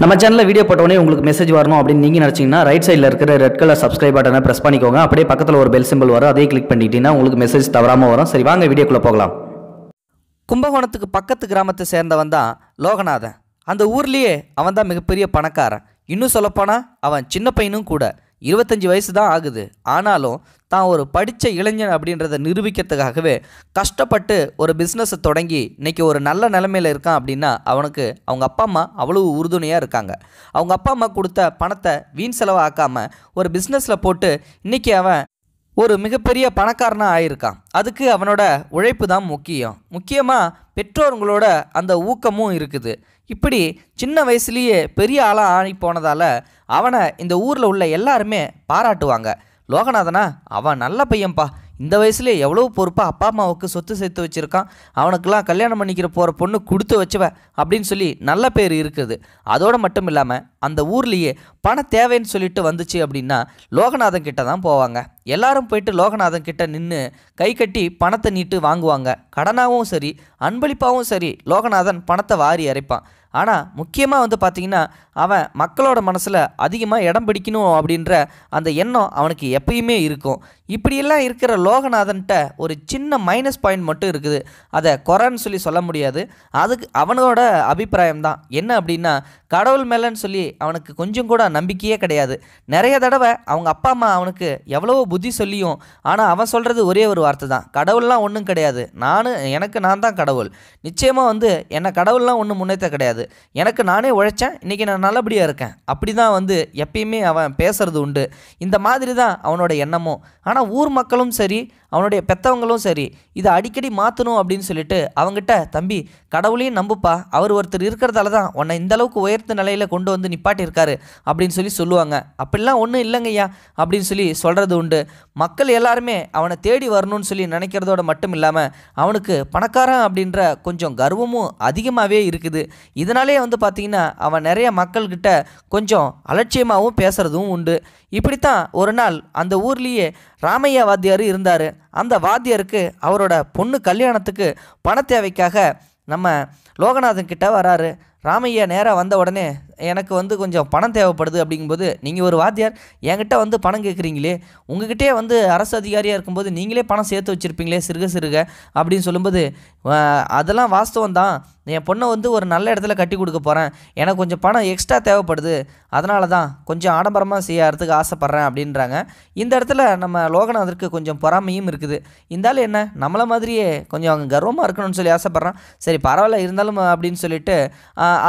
நம்ம சேனலில் வீடியோ போட்டோடனே உங்களுக்கு மெசேஜ் வரணும் அப்படின்னு நீங்கள் நினச்சிங்கன்னா ரைட் சைடில் இருக்கிற ரெட் கலர் சப்ஸ்கிரைப் பட்டனை ப்ரெஸ் பண்ணிக்கோங்க அப்படியே பக்கத்தில் ஒரு பெல் சிம்பிள் வரும் அதே கிளிக் பண்ணிட்டீங்கன்னா உங்களுக்கு மெசேஜ் தவறாமல் வரும் சரி வாங்க வீடியோக்குள்ளே போகலாம் கும்பகோணத்துக்கு பக்கத்து கிராமத்தை சேர்ந்தவன் தான் லோகநாதன் அந்த ஊர்லேயே அவன் தான் மிகப்பெரிய பணக்காரன் இன்னும் சொல்லப்போனால் அவன் சின்ன பையனும் கூட இருபத்தஞ்சி வயசு தான் ஆகுது ஆனாலும் தான் ஒரு படித்த இளைஞன் அப்படின்றத நிரூபிக்கிறதுக்காகவே கஷ்டப்பட்டு ஒரு பிஸ்னஸை தொடங்கி இன்றைக்கி ஒரு நல்ல நிலமையில் இருக்கான் அப்படின்னா அவனுக்கு அவங்க அப்பா அம்மா அவ்வளவு உறுதுணையாக இருக்காங்க அவங்க அப்பா அம்மா கொடுத்த பணத்தை வீண் செலவாக்காமல் ஒரு பிஸ்னஸில் போட்டு இன்றைக்கி அவன் ஒரு மிகப்பெரிய பணக்காரனாக ஆயிருக்கான் அதுக்கு அவனோட உழைப்பு தான் முக்கியம் முக்கியமாக பெற்றோர்களோட அந்த ஊக்கமும் இருக்குது இப்படி சின்ன வயசுலேயே பெரிய ஆளாக ஆணி போனதால் அவனை இந்த ஊரில் உள்ள எல்லாருமே பாராட்டுவாங்க லோகநாதனா அவன் நல்ல பையன்பா இந்த வயசுலேயே எவ்வளோ பொறுப்பாக அப்பா அம்மாவுக்கு சொத்து சேர்த்து வச்சுருக்கான் அவனுக்கெல்லாம் கல்யாணம் பண்ணிக்கிற போகிற பொண்ணு கொடுத்து வச்சுவ அப்படின்னு சொல்லி நல்ல பேர் இருக்குது அதோடு மட்டும் இல்லாமல் அந்த ஊர்லேயே பண தேவைன்னு சொல்லிட்டு வந்துச்சு அப்படின்னா லோகநாதன் கிட்ட தான் போவாங்க எல்லாரும் போயிட்டு லோகநாதன் கிட்ட நின்று கை கட்டி பணத்தை நீட்டு வாங்குவாங்க கடனாகவும் சரி அன்பளிப்பாகவும் சரி லோகநாதன் பணத்தை வாரி அரைப்பான் ஆனால் முக்கியமாக வந்து பார்த்தீங்கன்னா அவன் மக்களோட மனசில் அதிகமாக இடம் பிடிக்கணும் அப்படின்ற அந்த எண்ணம் அவனுக்கு எப்பயுமே இருக்கும் இப்படியெல்லாம் இருக்கிற லோகநாதன்கிட்ட ஒரு சின்ன மைனஸ் பாயிண்ட் மட்டும் இருக்குது அதை குறைன்னு சொல்லி சொல்ல முடியாது அதுக்கு அவனோட அபிப்பிராயம் தான் என்ன அப்படின்னா கடவுள் மேலன்னு சொல்லி அவனுக்கு கொஞ்சம் கூட நம்பிக்கையே கிடையாது நிறைய தடவை அவங்க அப்பா அம்மா அவனுக்கு எவ்வளவோ புத்தி சொல்லியும் ஆனால் அவன் சொல்கிறது ஒரே ஒரு வார்த்தை தான் கடவுள்லாம் ஒன்றும் கிடையாது நான் எனக்கு நான் தான் கடவுள் நிச்சயமாக வந்து என்னை கடவுள்லாம் ஒன்றும் முன்னேற்ற கிடையாது எனக்கு நானே உழைச்சேன் இன்றைக்கி நான் நல்லபடியாக இருக்கேன் அப்படி தான் வந்து எப்பயுமே அவன் பேசுகிறது உண்டு இந்த மாதிரி தான் அவனோட எண்ணமும் ஆனால் ஊர் மக்களும் சரி அவனுடைய பெற்றவங்களும் சரி இதை அடிக்கடி மாற்றணும் அப்படின்னு சொல்லிட்டு அவங்ககிட்ட தம்பி கடவுளையும் நம்புப்பா அவர் ஒருத்தர் இருக்கிறதால தான் உன்னை இந்தளவுக்கு உயர்த்த நிலையில் கொண்டு வந்து நிப்பாட்டியிருக்காரு அப்படின்னு சொல்லி சொல்லுவாங்க அப்படிலாம் ஒன்றும் இல்லைங்கய்யா அப்படின்னு சொல்லி சொல்கிறது உண்டு மக்கள் எல்லாருமே அவனை தேடி வரணும்னு சொல்லி நினைக்கிறதோட மட்டும் இல்லாமல் அவனுக்கு பணக்காரன் அப்படின்ற கொஞ்சம் கர்வமும் அதிகமாகவே இருக்குது இதனாலே வந்து பார்த்திங்கன்னா அவன் நிறைய மக்கள்கிட்ட கொஞ்சம் அலட்சியமாகவும் பேசுகிறதும் உண்டு இப்படித்தான் ஒரு நாள் அந்த ஊர்லேயே ராமையா வாத்தியார் இருந்தார் அந்த வாத்தியாருக்கு அவரோட பொண்ணு கல்யாணத்துக்கு பண தேவைக்காக நம்ம லோகநாதன் கிட்ட வராரு ராமையா நேராக வந்த உடனே எனக்கு வந்து கொஞ்சம் பணம் தேவைப்படுது அப்படிங்கும்போது நீங்கள் ஒரு வாத்தியார் என்கிட்ட வந்து பணம் கேட்குறீங்களே உங்ககிட்டே வந்து அரசு அதிகாரியாக இருக்கும்போது நீங்களே பணம் சேர்த்து வச்சுருப்பீங்களே சிறுக சிறுக அப்படின்னு சொல்லும்போது அதெல்லாம் வாஸ்தவம் தான் என் பொண்ணை வந்து ஒரு நல்ல இடத்துல கட்டி கொடுக்க போகிறேன் எனக்கு கொஞ்சம் பணம் எக்ஸ்ட்ரா தேவைப்படுது அதனால தான் கொஞ்சம் ஆடம்பரமாக செய்யறதுக்கு ஆசைப்பட்றேன் அப்படின்றாங்க இந்த இடத்துல நம்ம லோகநாதருக்கு கொஞ்சம் பொறாமையும் இருக்குது இருந்தாலும் என்ன நம்மளை மாதிரியே கொஞ்சம் அவங்க கர்வமாக இருக்கணும்னு சொல்லி ஆசைப்பட்றான் சரி பரவாயில்ல இருந்தாலும் அப்படின்னு சொல்லிட்டு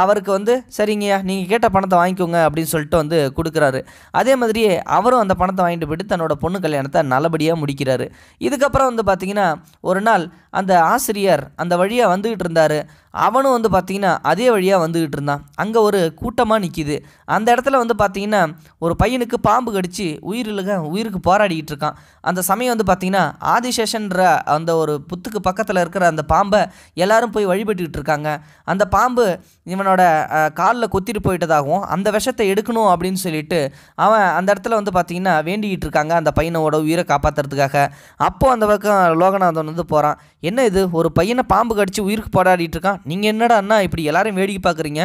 அவருக்கு வந்து சரிங்கய்யா நீங்கள் நீங்கள் கேட்ட பணத்தை வாங்கிக்கோங்க அப்படின்னு சொல்லிட்டு வந்து கொடுக்குறாரு அதே மாதிரியே அவரும் அந்த பணத்தை வாங்கிட்டு போயிட்டு தன்னோட பொண்ணு கல்யாணத்தை நல்லபடியாக முடிக்கிறாரு இதுக்கப்புறம் வந்து பார்த்திங்கன்னா ஒரு நாள் அந்த ஆசிரியர் அந்த வழியாக வந்துக்கிட்டு இருந்தார் அவனும் வந்து பார்த்திங்கன்னா அதே வழியாக வந்துக்கிட்டு இருந்தான் அங்கே ஒரு கூட்டமாக நிற்கிது அந்த இடத்துல வந்து பார்த்திங்கன்னா ஒரு பையனுக்கு பாம்பு கடித்து உயிரிழக உயிருக்கு போராடிக்கிட்டு இருக்கான் அந்த சமயம் வந்து பார்த்திங்கன்னா ஆதிசேஷன்ற அந்த ஒரு புத்துக்கு பக்கத்தில் இருக்கிற அந்த பாம்பை எல்லோரும் போய் வழிபட்டுக்கிட்டு இருக்காங்க அந்த பாம்பு இவனோட காலில் கொத்திட்டு போய் போயிட்டதாகவும் அந்த விஷத்தை எடுக்கணும் அப்படின்னு சொல்லிட்டு அவன் அந்த இடத்துல வந்து பார்த்தீங்கன்னா வேண்டிக்கிட்டு இருக்காங்க அந்த பையனோட உயிரை காப்பாற்றுறதுக்காக அப்போ அந்த பக்கம் லோகநாதன் வந்து போகிறான் என்ன இது ஒரு பையனை பாம்பு கடிச்சு உயிருக்கு போராடிட்டு இருக்கான் நீங்கள் என்னடா அண்ணா இப்படி எல்லாரும் வேடிக்கை பார்க்குறீங்க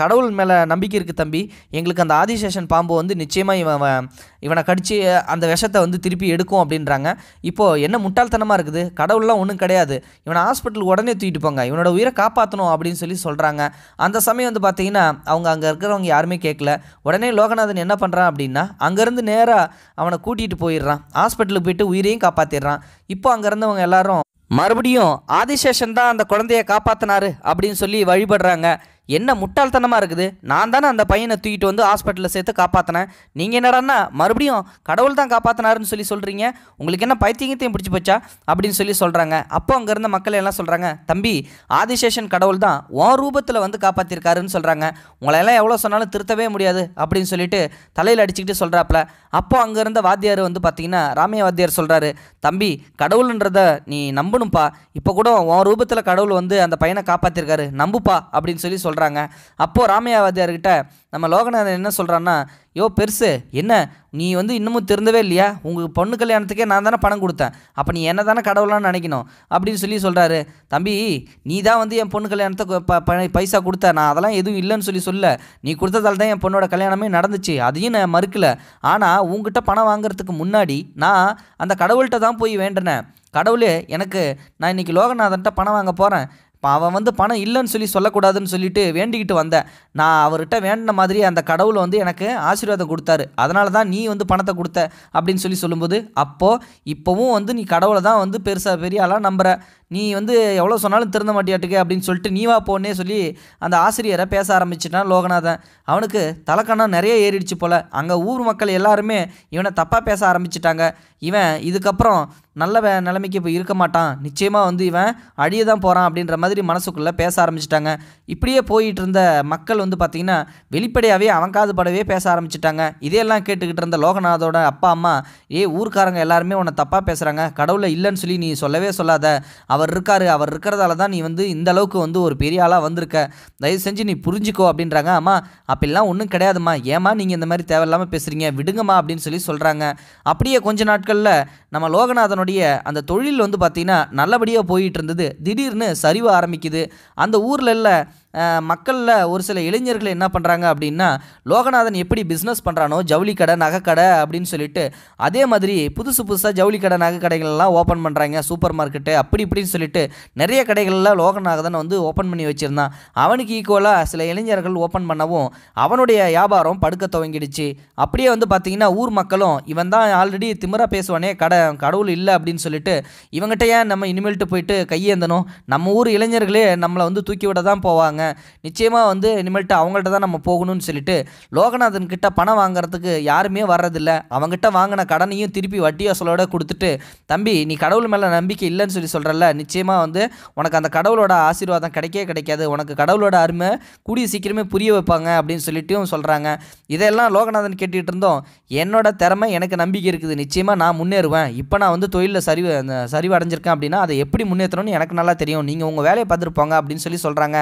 கடவுள் மேலே நம்பிக்கை இருக்குது தம்பி எங்களுக்கு அந்த ஆதிசேஷன் பாம்பு வந்து நிச்சயமாக இவன் இவனை கடிச்சு அந்த விஷத்தை வந்து திருப்பி எடுக்கும் அப்படின்றாங்க இப்போது என்ன முட்டாள்தனமாக இருக்குது கடவுள்லாம் ஒன்றும் கிடையாது இவனை ஹாஸ்பிட்டலுக்கு உடனே தூக்கிட்டு போங்க இவனோட உயிரை காப்பாற்றணும் அப்படின்னு சொல்லி சொல்கிறாங்க அந்த சமயம் வந்து பார்த்தீங்கன்னா அவங்க அங்கே இருக்கிறவங்க யாருமே கேட்கல உடனே லோகநாதன் என்ன பண்ணுறான் அப்படின்னா அங்கேருந்து நேராக அவனை கூட்டிகிட்டு போயிடுறான் ஹாஸ்பிட்டலுக்கு போயிட்டு உயிரையும் காப்பாற்றிடுறான் இப்போ அங்கே எல்லாரும் மறுபடியும் ஆதிசேஷன் தான் அந்த குழந்தையை காப்பாற்றினாரு அப்படின்னு சொல்லி வழிபடுறாங்க என்ன முட்டாள்தனமாக இருக்குது நான் தானே அந்த பையனை தூக்கிட்டு வந்து ஹாஸ்பிட்டலில் சேர்த்து காப்பாற்றினேன் நீங்கள் என்னடான்னா மறுபடியும் கடவுள் தான் காப்பாற்றினாருன்னு சொல்லி சொல்கிறீங்க உங்களுக்கு என்ன பைத்தியத்தையும் பிடிச்சி போச்சா அப்படின்னு சொல்லி சொல்கிறாங்க அப்போ அங்கே இருந்த மக்கள் எல்லாம் சொல்கிறாங்க தம்பி ஆதிசேஷன் கடவுள் தான் உன் ரூபத்தில் வந்து காப்பாற்றிருக்காருன்னு சொல்கிறாங்க உங்களெல்லாம் எவ்வளோ சொன்னாலும் திருத்தவே முடியாது அப்படின்னு சொல்லிட்டு தலையில் அடிச்சுக்கிட்டு சொல்கிறாப்புல அப்போ அங்கே இருந்த வாத்தியார் வந்து பார்த்தீங்கன்னா ராமைய வாத்தியார் சொல்கிறாரு தம்பி கடவுள்ன்றத நீ நம்பணும்ப்பா இப்போ கூட உன் ரூபத்தில் கடவுள் வந்து அந்த பையனை காப்பாற்றிருக்காரு நம்புப்பா அப்படின்னு சொல்லி சொல்கிறேன் சொல்கிறாங்க அப்போது ராமையாவாதியார்கிட்ட நம்ம லோகநாதன் என்ன சொல்கிறான்னா யோ பெருசு என்ன நீ வந்து இன்னமும் திறந்தவே இல்லையா உங்கள் பொண்ணு கல்யாணத்துக்கே நான் தானே பணம் கொடுத்தேன் அப்போ நீ என்ன தானே கடவுளான்னு நினைக்கணும் அப்படின்னு சொல்லி சொல்கிறாரு தம்பி நீ தான் வந்து என் பொண்ணு கல்யாணத்தை பைசா கொடுத்த நான் அதெல்லாம் எதுவும் இல்லைன்னு சொல்லி சொல்ல நீ கொடுத்ததால் தான் என் பொண்ணோட கல்யாணமே நடந்துச்சு அதையும் நான் மறுக்கலை ஆனால் உங்ககிட்ட பணம் வாங்குறதுக்கு முன்னாடி நான் அந்த கடவுள்கிட்ட தான் போய் வேண்டினேன் கடவுளே எனக்கு நான் இன்றைக்கி லோகநாதன்ட்ட பணம் வாங்க போகிறேன் அவன் வந்து பணம் இல்லைன்னு சொல்லி சொல்லக்கூடாதுன்னு சொல்லிட்டு வேண்டிக்கிட்டு வந்தேன் நான் அவர்கிட்ட வேண்டின மாதிரி அந்த கடவுள் வந்து எனக்கு ஆசீர்வாதம் கொடுத்தாரு அதனால தான் நீ வந்து பணத்தை கொடுத்த அப்படின்னு சொல்லி சொல்லும்போது அப்போது இப்போவும் வந்து நீ கடவுளை தான் வந்து பெருசாக பெரிய ஆளாக நம்புகிற நீ வந்து எவ்வளோ சொன்னாலும் திறந்த மாட்டியாட்டுக்கு அப்படின்னு சொல்லிட்டு நீவா போன்னே சொல்லி அந்த ஆசிரியரை பேச ஆரம்பிச்சிட்டான் லோகநாதன் அவனுக்கு தலைக்கணம் நிறைய ஏறிடுச்சு போல் அங்கே ஊர் மக்கள் எல்லாருமே இவனை தப்பாக பேச ஆரம்பிச்சிட்டாங்க இவன் இதுக்கப்புறம் நல்ல வே நிலைமைக்கு இப்போ இருக்க மாட்டான் நிச்சயமாக வந்து இவன் அழிய தான் போகிறான் அப்படின்ற மாதிரி மனசுக்குள்ளே பேச ஆரம்பிச்சிட்டாங்க இப்படியே போயிட்டு இருந்த மக்கள் வந்து பார்த்திங்கன்னா வெளிப்படையாகவே அவங்காது படவே பேச ஆரம்பிச்சிட்டாங்க இதையெல்லாம் கேட்டுக்கிட்டு இருந்த லோகநாதோட அப்பா அம்மா ஏ ஊர்க்காரங்க எல்லாருமே உன்னை தப்பாக பேசுகிறாங்க கடவுளை இல்லைன்னு சொல்லி நீ சொல்லவே சொல்லாத அவர் இருக்கார் அவர் இருக்கிறதால தான் நீ வந்து இந்த அளவுக்கு வந்து ஒரு பெரிய ஆளாக வந்திருக்க தயவு செஞ்சு நீ புரிஞ்சுக்கோ அப்படின்றாங்க அம்மா அப்படிலாம் ஒன்றும் கிடையாதுமா ஏமா நீங்கள் இந்த மாதிரி தேவையில்லாமல் பேசுகிறீங்க விடுங்கம்மா அப்படின்னு சொல்லி சொல்கிறாங்க அப்படியே கொஞ்ச நாட்களில் நம்ம லோகநாதனுடைய அந்த தொழில் வந்து பார்த்திங்கன்னா நல்லபடியாக போயிட்டு இருந்தது திடீர்னு சரிவு ஆரம்பிக்குது அந்த ஊரில் மக்களில் ஒரு சில இளைஞர்கள் என்ன பண்ணுறாங்க அப்படின்னா லோகநாதன் எப்படி பிஸ்னஸ் பண்ணுறானோ ஜவுளி கடை கடை அப்படின்னு சொல்லிட்டு அதே மாதிரி புதுசு புதுசாக ஜவுளி கடை நகை கடைகள்லாம் ஓப்பன் பண்ணுறாங்க சூப்பர் மார்க்கெட்டு அப்படி இப்படின்னு சொல்லிட்டு நிறைய கடைகள்லாம் லோகநாதன் வந்து ஓப்பன் பண்ணி வச்சுருந்தான் அவனுக்கு ஈக்குவலாக சில இளைஞர்கள் ஓப்பன் பண்ணவும் அவனுடைய வியாபாரம் படுக்க துவங்கிடுச்சு அப்படியே வந்து பார்த்திங்கன்னா ஊர் மக்களும் இவன் தான் ஆல்ரெடி திமிரா பேசுவானே கடை கடவுள் இல்லை அப்படின்னு சொல்லிட்டு இவங்ககிட்ட ஏன் நம்ம இனிமேல்ட்டு போயிட்டு கையேந்தணும் நம்ம ஊர் இளைஞர்களே நம்மளை வந்து தூக்கி விட தான் போவாங்க நிச்சயமாக வந்து இனிமேல்ட்டு அவங்கள்ட்ட தான் நம்ம போகணும்னு சொல்லிட்டு லோகநாதன் கிட்ட பணம் வாங்குறதுக்கு யாருமே வர்றதில்ல அவங்ககிட்ட வாங்கின கடனையும் திருப்பி வட்டி வசலோட கொடுத்துட்டு தம்பி நீ கடவுள் மேலே நம்பிக்கை இல்லைன்னு சொல்லி சொல்கிறல்ல நிச்சயமாக வந்து உனக்கு அந்த கடவுளோட ஆசீர்வாதம் கிடைக்கவே கிடைக்காது உனக்கு கடவுளோட அருமை கூடிய சீக்கிரமே புரிய வைப்பாங்க அப்படின்னு சொல்லிட்டும் சொல்கிறாங்க இதெல்லாம் லோகநாதன் கேட்டுகிட்டு இருந்தோம் என்னோட திறமை எனக்கு நம்பிக்கை இருக்குது நிச்சயமாக நான் முன்னேறுவேன் இப்போ நான் வந்து தொழிலில் சரிவு அந்த சரிவு அடைஞ்சிருக்கேன் அப்படின்னா அதை எப்படி முன்னேற்றணும்னு எனக்கு நல்லா தெரியும் நீங்கள் உங்கள் வேலையை பார்த்துருப்பாங்க அப்படின்னு சொல்லி சொல்கிறாங்க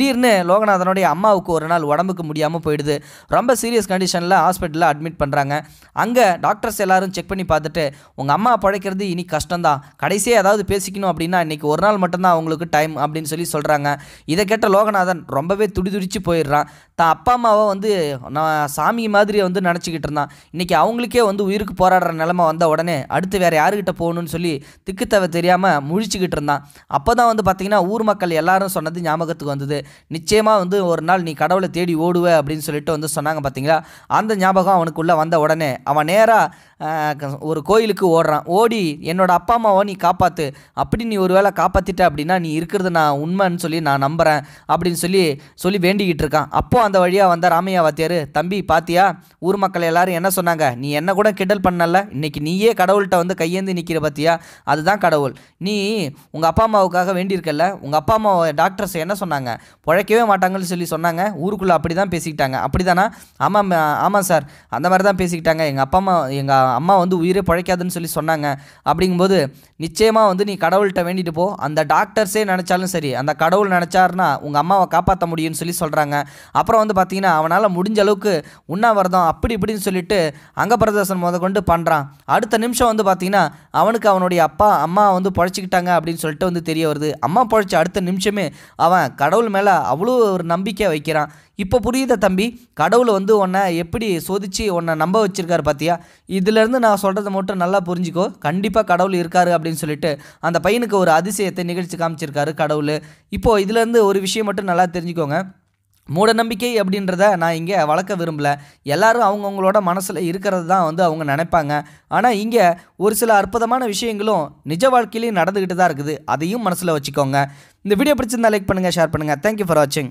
திடீர்னு லோகநாதனுடைய அம்மாவுக்கு ஒரு நாள் உடம்புக்கு முடியாமல் போயிடுது ரொம்ப சீரியஸ் கண்டிஷனில் ஹாஸ்பிட்டலில் அட்மிட் பண்ணுறாங்க அங்கே டாக்டர்ஸ் எல்லாரும் செக் பண்ணி பார்த்துட்டு உங்கள் அம்மா பழைக்கிறது இனி கஷ்டம்தான் கடைசியாக ஏதாவது பேசிக்கணும் அப்படின்னா இன்றைக்கி ஒரு நாள் மட்டும்தான் அவங்களுக்கு டைம் அப்படின்னு சொல்லி சொல்கிறாங்க இதை கேட்ட லோகநாதன் ரொம்பவே துடிதுடிச்சு போயிடுறான் தான் அப்பா அம்மாவை வந்து நான் சாமி மாதிரி வந்து நினச்சிக்கிட்டு இருந்தான் இன்றைக்கி அவங்களுக்கே வந்து உயிருக்கு போராடுற நிலமை வந்த உடனே அடுத்து வேறு யாருக்கிட்ட போகணும்னு சொல்லி திக்குத்தவை தெரியாமல் முழிச்சுக்கிட்டு இருந்தான் அப்போ தான் வந்து பார்த்திங்கன்னா ஊர் மக்கள் எல்லாரும் சொன்னது ஞாபகத்துக்கு வந்தது நிச்சயமாக வந்து ஒரு நாள் நீ கடவுளை தேடி ஓடுவ அப்படின்னு சொல்லிட்டு வந்து சொன்னாங்க பார்த்தீங்களா அந்த ஞாபகம் அவனுக்குள்ளே வந்த உடனே அவன் நேராக ஒரு கோயிலுக்கு ஓடுறான் ஓடி என்னோடய அப்பா அம்மாவை நீ காப்பாற்று அப்படி நீ ஒரு வேளை காப்பாற்றிட்ட அப்படின்னா நீ இருக்கிறது நான் உண்மைன்னு சொல்லி நான் நம்புகிறேன் அப்படின்னு சொல்லி சொல்லி வேண்டிக்கிட்டு இருக்கான் அப்போது அந்த வழியாக வந்த ராமையா வாத்தியார் தம்பி பாத்தியா ஊர் மக்கள் எல்லோரும் என்ன சொன்னாங்க நீ என்ன கூட கிண்டல் பண்ணல இன்றைக்கி நீயே கடவுள்கிட்ட வந்து கையேந்தி நிற்கிற பார்த்தியா அதுதான் கடவுள் நீ உங்கள் அப்பா அம்மாவுக்காக வேண்டியிருக்கல உங்கள் அப்பா அம்மா டாக்டர்ஸ் என்ன சொன்னாங்க பழைக்கவே மாட்டாங்கன்னு சொல்லி சொன்னாங்க ஊருக்குள்ளே அப்படி தான் பேசிக்கிட்டாங்க அப்படி தானா ஆமாம் ஆமாம் சார் அந்த மாதிரி தான் பேசிக்கிட்டாங்க எங்கள் அப்பா அம்மா எங்கள் அம்மா வந்து உயிரே பழைக்காதுன்னு சொல்லி சொன்னாங்க அப்படிங்கும்போது நிச்சயமாக வந்து நீ கடவுள்கிட்ட வேண்டிட்டு போ அந்த டாக்டர்ஸே நினச்சாலும் சரி அந்த கடவுள் நினச்சாருன்னா உங்கள் அம்மாவை காப்பாற்ற முடியும்னு சொல்லி சொல்கிறாங்க அப்புறம் வந்து பார்த்தீங்கன்னா அவனால் முடிஞ்ச அளவுக்கு உண்ணாவிரதம் அப்படி இப்படின்னு சொல்லிட்டு அங்கப்பிரதேசன் முத கொண்டு பண்ணுறான் அடுத்த நிமிஷம் வந்து பார்த்தீங்கன்னா அவனுக்கு அவனுடைய அப்பா அம்மா வந்து பழச்சிக்கிட்டாங்க அப்படின்னு சொல்லிட்டு வந்து தெரிய வருது அம்மா பழச்ச அடுத்த நிமிஷமே அவன் கடவுள் மேலே அவ்வளோ ஒரு நம்பிக்கை வைக்கிறான் இப்போ புரியுத தம்பி கடவுள் வந்து உன்னை எப்படி சோதித்து உன்னை நம்ப வச்சுருக்காரு பார்த்தியா இதுலேருந்து நான் சொல்கிறத மட்டும் நல்லா புரிஞ்சுக்கோ கண்டிப்பாக கடவுள் இருக்கார் அப்படின்னு சொல்லிட்டு அந்த பையனுக்கு ஒரு அதிசயத்தை நிகழ்ச்சி காமிச்சிருக்காரு கடவுள் இப்போது இதுலேருந்து ஒரு விஷயம் மட்டும் நல்லா தெரிஞ்சுக்கோங்க மூட நம்பிக்கை அப்படின்றத நான் இங்கே வளர்க்க விரும்பலை எல்லாரும் அவங்கவுங்களோட மனசில் இருக்கிறது தான் வந்து அவங்க நினைப்பாங்க ஆனால் இங்கே ஒரு சில அற்புதமான விஷயங்களும் நிஜ வாழ்க்கையிலையும் நடந்துக்கிட்டு தான் இருக்குது அதையும் மனசில் வச்சுக்கோங்க இந்த வீடியோ பிடிச்சிருந்தா லைக் பண்ணுங்கள் ஷேர் பண்ணுங்கள் தேங்க்யூ ஃபார் வாட்சிங்